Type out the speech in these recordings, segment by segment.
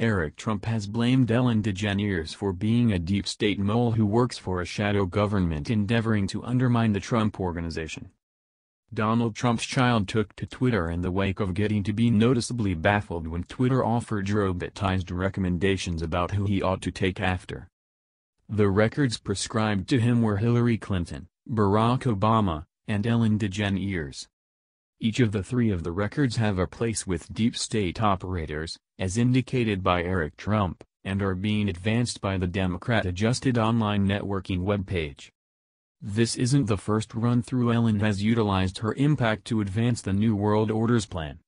Eric Trump has blamed Ellen DeGeneres for being a deep state mole who works for a shadow government endeavoring to undermine the Trump Organization. Donald Trump's child took to Twitter in the wake of getting to be noticeably baffled when Twitter offered robotized recommendations about who he ought to take after. The records prescribed to him were Hillary Clinton, Barack Obama, and Ellen DeGeneres. Each of the three of the records have a place with deep state operators, as indicated by Eric Trump, and are being advanced by the Democrat-adjusted online networking webpage. This isn't the first run-through Ellen has utilized her impact to advance the New World Order's plan.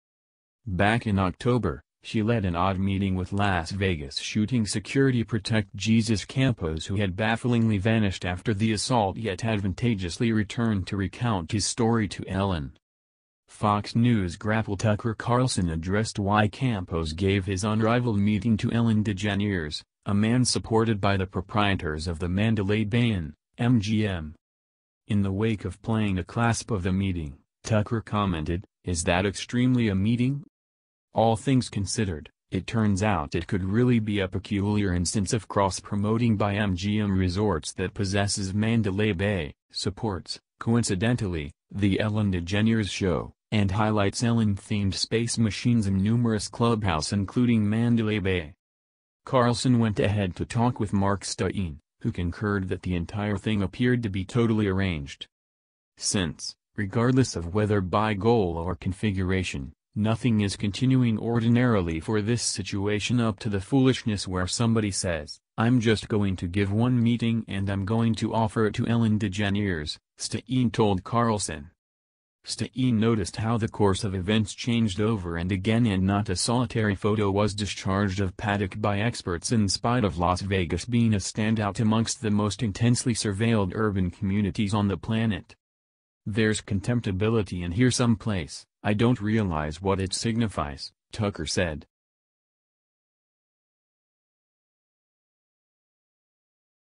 Back in October, she led an odd meeting with Las Vegas shooting security protect Jesus Campos who had bafflingly vanished after the assault yet advantageously returned to recount his story to Ellen. Fox News grapple Tucker Carlson addressed why Campos gave his unrivaled meeting to Ellen DeGeneres, a man supported by the proprietors of the Mandalay Bay Inn, MGM. In the wake of playing a clasp of the meeting, Tucker commented, is that extremely a meeting? All things considered, it turns out it could really be a peculiar instance of cross-promoting by MGM Resorts that possesses Mandalay Bay, supports, coincidentally, the Ellen DeGeneres show, and highlights Ellen-themed space machines in numerous clubhouse including Mandalay Bay. Carlson went ahead to talk with Mark Stein, who concurred that the entire thing appeared to be totally arranged. Since, regardless of whether by goal or configuration, nothing is continuing ordinarily for this situation up to the foolishness where somebody says, I'm just going to give one meeting and I'm going to offer it to Ellen DeGeneres, Stein told Carlson. Stee noticed how the course of events changed over and again and not a solitary photo was discharged of Paddock by experts in spite of Las Vegas being a standout amongst the most intensely surveilled urban communities on the planet. There's contemptibility in here someplace, I don't realize what it signifies, Tucker said.